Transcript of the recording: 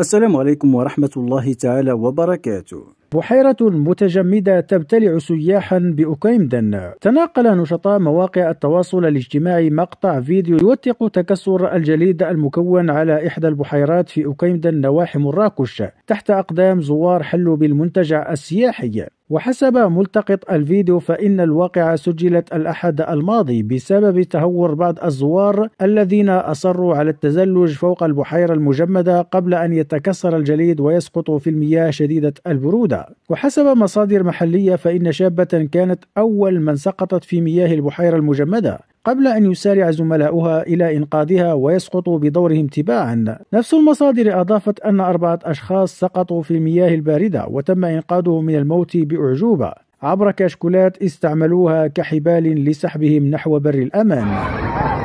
السلام عليكم ورحمة الله تعالى وبركاته بحيرة متجمدة تبتلع سياحا بأكيمدن تناقل نشطاء مواقع التواصل الاجتماعي مقطع فيديو يوثق تكسر الجليد المكون على إحدى البحيرات في أكيمدن نواحي مراكش تحت أقدام زوار حلوا بالمنتجع السياحي وحسب ملتقط الفيديو فإن الواقعة سجلت الأحد الماضي بسبب تهور بعض الزوار الذين أصروا على التزلج فوق البحيرة المجمدة قبل أن يتكسر الجليد ويسقطوا في المياه شديدة البرودة وحسب مصادر محلية فإن شابة كانت أول من سقطت في مياه البحيرة المجمدة قبل أن يسارع زملاؤها إلى إنقاذها ويسقطوا بدورهم تباعا نفس المصادر أضافت أن أربعة أشخاص سقطوا في المياه الباردة وتم إنقاذهم من الموت بأعجوبة عبر كشكولات استعملوها كحبال لسحبهم نحو بر الأمان